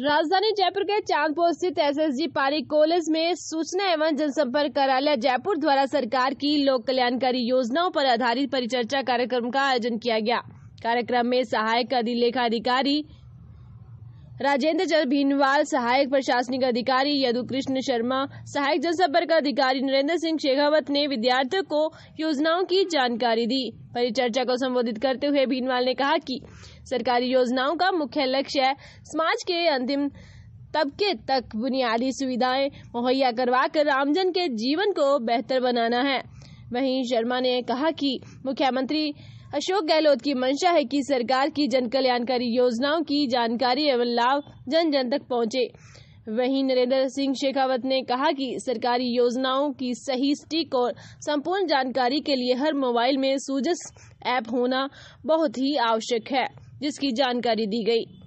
राजधानी जयपुर के चांदपुर स्थित एसएसजी पारी कॉलेज में सूचना एवं जनसंपर्क कार्यालय जयपुर द्वारा सरकार की लोक कल्याणकारी योजनाओं पर आधारित परिचर्चा कार्यक्रम का आयोजन किया गया कार्यक्रम में सहायक अधिलेखा अधिकारी राजेंद्र भीनवाल सहायक प्रशासनिक अधिकारी यदु कृष्ण शर्मा सहायक जनसंपर्क अधिकारी नरेंद्र सिंह शेखावत ने विद्यार्थियों को योजनाओं की जानकारी दी परिचर्चा को संबोधित करते हुए भीनवाल ने कहा कि सरकारी योजनाओं का मुख्य लक्ष्य समाज के अंतिम तबके तक बुनियादी सुविधाएं मुहैया करवाकर आमजन के जीवन को बेहतर बनाना है वहीं शर्मा ने कहा कि मुख्यमंत्री अशोक गहलोत की मंशा है कि सरकार की जन कल्याणकारी योजनाओं की जानकारी एवं लाभ जन जन तक पहुंचे वहीं नरेंद्र सिंह शेखावत ने कहा कि सरकारी योजनाओं की सही स्टिक और संपूर्ण जानकारी के लिए हर मोबाइल में सूजस ऐप होना बहुत ही आवश्यक है जिसकी जानकारी दी गई